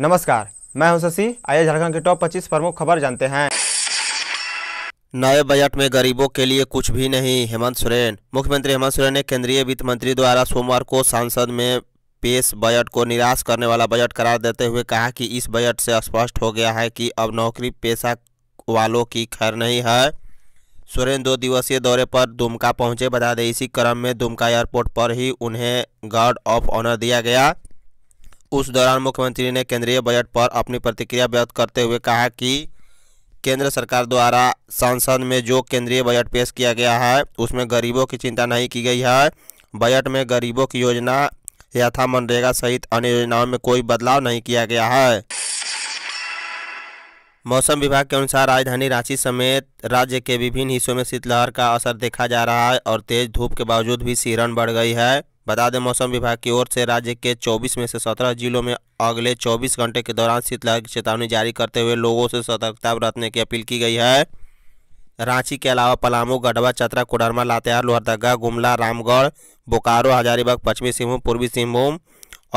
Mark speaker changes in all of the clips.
Speaker 1: नमस्कार मैं हूं शशि आइए झारखंड के टॉप 25 प्रमुख खबर जानते हैं नए बजट में गरीबों के लिए कुछ भी नहीं हेमंत सोरेन मुख्यमंत्री हेमंत सोरेन ने केंद्रीय वित्त मंत्री द्वारा सोमवार को सांसद में पेश बजट को निराश करने वाला बजट करार देते हुए कहा कि इस बजट से स्पष्ट हो गया है कि अब नौकरी पेशा वालों की खैर नहीं है सोरेन दो दिवसीय दौरे पर दुमका पहुंचे बता दें इसी क्रम में दुमका एयरपोर्ट पर ही उन्हें गार्ड ऑफ ऑनर दिया गया उस दौरान मुख्यमंत्री ने केंद्रीय बजट पर अपनी प्रतिक्रिया व्यक्त करते हुए कहा कि केंद्र सरकार द्वारा संसद में जो केंद्रीय बजट पेश किया गया है उसमें गरीबों की चिंता नहीं की गई है बजट में गरीबों की योजना यथा मनरेगा सहित अन्य योजनाओं में कोई बदलाव नहीं किया गया है मौसम विभाग के अनुसार राजधानी रांची समेत राज्य के विभिन्न हिस्सों में शीतलहर का असर देखा जा रहा है और तेज धूप के बावजूद भी सीरन बढ़ गई है बता दें मौसम विभाग की ओर से राज्य के 24 में से 17 जिलों में अगले 24 घंटे के दौरान शीतलहर की चेतावनी जारी करते हुए लोगों से सतर्कता बरतने की अपील की गई है रांची के अलावा पलामू गढ़वा चतरा कोडरमा लातेहार लोहरदगा गुमला रामगढ़ बोकारो हजारीबाग पश्चिमी सिंहभूम पूर्वी सिंहभूम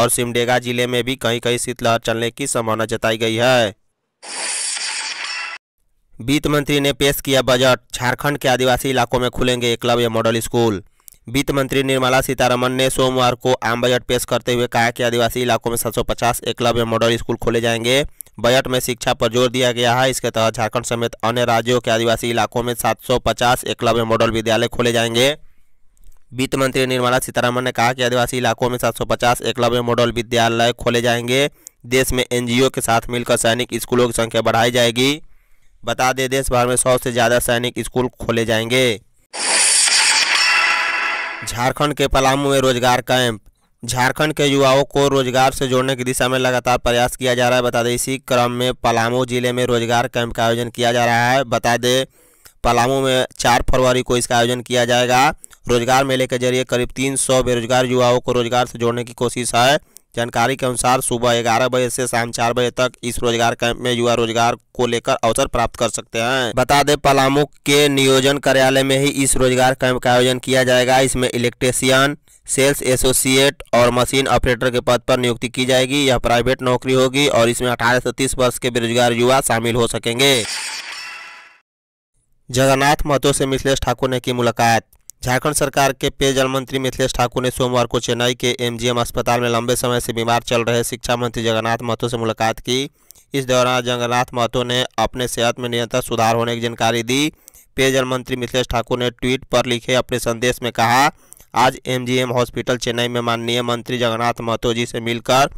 Speaker 1: और सिमडेगा जिले में भी कहीं कहीं शीतलहर चलने की संभावना जताई गई है वित्त मंत्री ने पेश किया बजट झारखंड के आदिवासी इलाकों में खुलेंगे एकलव्य मॉडल स्कूल वित्त मंत्री निर्मला सीतारमन ने सोमवार को आम बजट पेश करते हुए कहा कि आदिवासी इलाकों में 750 एकलव्य मॉडल स्कूल खोले जाएंगे बजट में शिक्षा पर जोर दिया गया है इसके तहत झारखंड समेत अन्य राज्यों के आदिवासी इलाकों में 750 एकलव्य मॉडल विद्यालय खोले जाएंगे वित्त मंत्री निर्मला सीतारमन ने कहा कि आदिवासी इलाकों में सात एकलव्य मॉडल विद्यालय खोले जाएंगे देश में एन के साथ मिलकर सैनिक स्कूलों की संख्या बढ़ाई जाएगी बता दें देश भर में सौ से ज़्यादा सैनिक स्कूल खोले जाएंगे झारखंड के पलामू में रोजगार कैंप झारखंड के युवाओं को रोजगार से जोड़ने की दिशा में लगातार प्रयास किया जा रहा है बता दें इसी क्रम में पलामू जिले में रोजगार कैंप का आयोजन किया जा रहा है बता दें पलामू में चार फरवरी को इसका आयोजन किया जाएगा रोजगार मेले के जरिए करीब 300 बेरोजगार युवाओं को रोजगार से जोड़ने की कोशिश है जानकारी के अनुसार सुबह ग्यारह बजे से शाम चार बजे तक इस रोजगार कैंप में युवा रोजगार को लेकर अवसर प्राप्त कर सकते हैं बता दें पलामू के नियोजन कार्यालय में ही इस रोजगार कैंप का आयोजन किया जाएगा इसमें इलेक्ट्रीशियन सेल्स एसोसिएट और मशीन ऑपरेटर के पद पर नियुक्ति की जाएगी यह प्राइवेट नौकरी होगी और इसमें अठारह से तीस वर्ष के बेरोजगार युवा शामिल हो सकेंगे जगन्नाथ महतो से मिथिलेश ठाकुर ने की मुलाकात झारखंड सरकार के पेयजल मंत्री मिथिलेश ठाकुर ने सोमवार को चेन्नई के एमजीएम अस्पताल में लंबे समय से बीमार चल रहे शिक्षा मंत्री जगन्नाथ महतो से मुलाकात की इस दौरान जगन्नाथ महतो ने अपने सेहत में निरंतर सुधार होने की जानकारी दी पेयजल मंत्री मिथिलेश ठाकुर ने ट्वीट पर लिखे अपने संदेश में कहा आज एमजीएम हॉस्पिटल चेन्नई में माननीय मंत्री जगन्नाथ महतो जी से मिलकर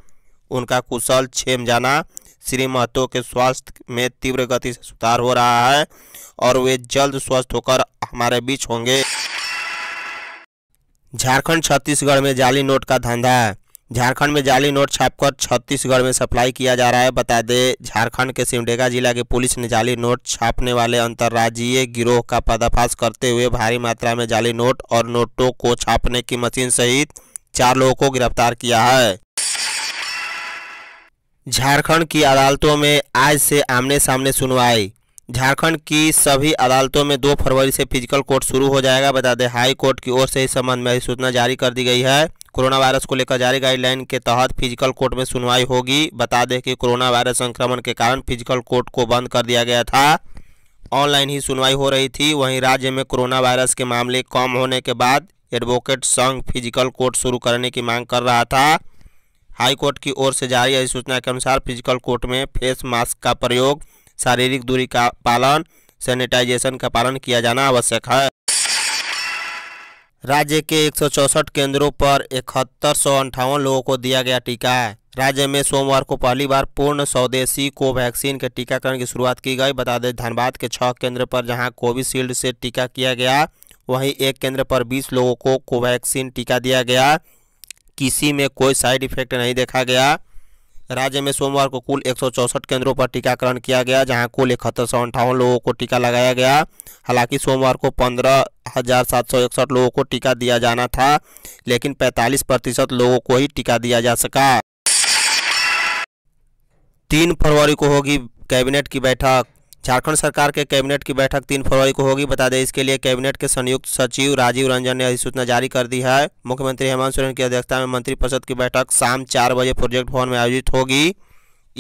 Speaker 1: उनका कुशल छेम जाना श्री महतो के स्वास्थ्य में तीव्र गति से सुधार हो रहा है और वे जल्द स्वस्थ होकर हमारे बीच होंगे झारखंड छत्तीसगढ़ में जाली नोट का धंधा झारखंड में जाली नोट छापकर छत्तीसगढ़ में सप्लाई किया जा रहा है बता दें झारखंड के सिमडेगा जिला की पुलिस ने जाली नोट छापने वाले अंतर्राज्यीय गिरोह का पर्दाफाश करते हुए भारी मात्रा में जाली नोट और नोटों को छापने की मशीन सहित चार लोगों को गिरफ्तार किया है झारखंड की अदालतों में आज से आमने सामने सुनवाई झारखंड की सभी अदालतों में दो फरवरी से फिजिकल कोर्ट शुरू हो जाएगा बता दें हाई कोर्ट की ओर से इस संबंध में अधिसूचना जारी कर दी गई है कोरोना वायरस को लेकर जारी गाइडलाइन के तहत फिजिकल कोर्ट में सुनवाई होगी बता दें कि कोरोना वायरस संक्रमण के कारण फिजिकल कोर्ट को बंद कर दिया गया था ऑनलाइन ही सुनवाई हो रही थी वहीं राज्य में कोरोना वायरस के मामले कम होने के बाद एडवोकेट संघ फिजिकल कोर्ट शुरू करने की मांग कर रहा था हाई कोर्ट की ओर से जारी अधिसूचना के अनुसार फिजिकल कोर्ट में फेस मास्क का प्रयोग शारीरिक दूरी का पालन सैनिटाइजेशन का पालन किया जाना आवश्यक है राज्य के एक केंद्रों पर इकहत्तर लोगों को दिया गया टीका है राज्य में सोमवार को पहली बार पूर्ण स्वदेशी कोवैक्सीन के टीकाकरण की शुरुआत की गई बता दें धनबाद के छह केंद्र पर जहां कोविशील्ड से टीका किया गया वहीं एक केंद्र पर 20 लोगों को कोवैक्सीन टीका दिया गया किसी में कोई साइड इफेक्ट नहीं देखा गया राज्य में सोमवार को कुल एक केंद्रों पर टीकाकरण किया गया जहां कुल इकहत्तर सौ अंठावन लोगों को टीका लगाया गया हालांकि सोमवार को पंद्रह हजार सात सौ इकसठ लोगों को टीका दिया जाना था लेकिन 45 प्रतिशत लोगों को ही टीका दिया जा सका तीन फरवरी को होगी कैबिनेट की बैठक झारखंड सरकार के कैबिनेट की बैठक तीन फरवरी को होगी बता दें इसके लिए कैबिनेट के संयुक्त सचिव राजीव रंजन ने अधिसूचना जारी कर दी है मुख्यमंत्री हेमंत सोरेन की अध्यक्षता में मंत्रिपरिषद की बैठक शाम चार बजे प्रोजेक्ट भवन में आयोजित होगी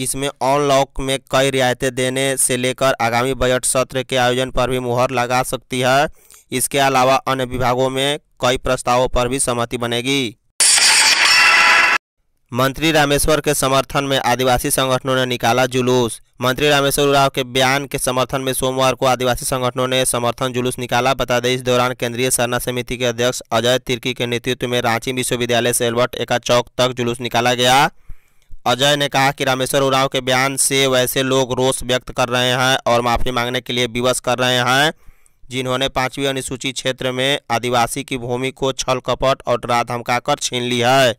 Speaker 1: इसमें ऑनलॉक में कई रियायतें देने से लेकर आगामी बजट सत्र के आयोजन पर भी मुहर लगा सकती है इसके अलावा अन्य विभागों में कई प्रस्तावों पर भी सहमति बनेगी मंत्री रामेश्वर के समर्थन में आदिवासी संगठनों ने निकाला जुलूस मंत्री रामेश्वर उराव के बयान के समर्थन में सोमवार को आदिवासी संगठनों ने समर्थन जुलूस निकाला बता दें इस दौरान केंद्रीय सरना समिति के अध्यक्ष अजय तिर्की के नेतृत्व में रांची विश्वविद्यालय से एल्बर्ट एका चौक तक जुलूस निकाला गया अजय ने कहा कि रामेश्वर उराव के बयान से वैसे लोग रोष व्यक्त कर रहे हैं और माफ़ी मांगने के लिए विवश कर रहे हैं जिन्होंने पाँचवीं अनुसूची क्षेत्र में आदिवासी की भूमि को छल कपट और डरा धमकाकर छीन ली है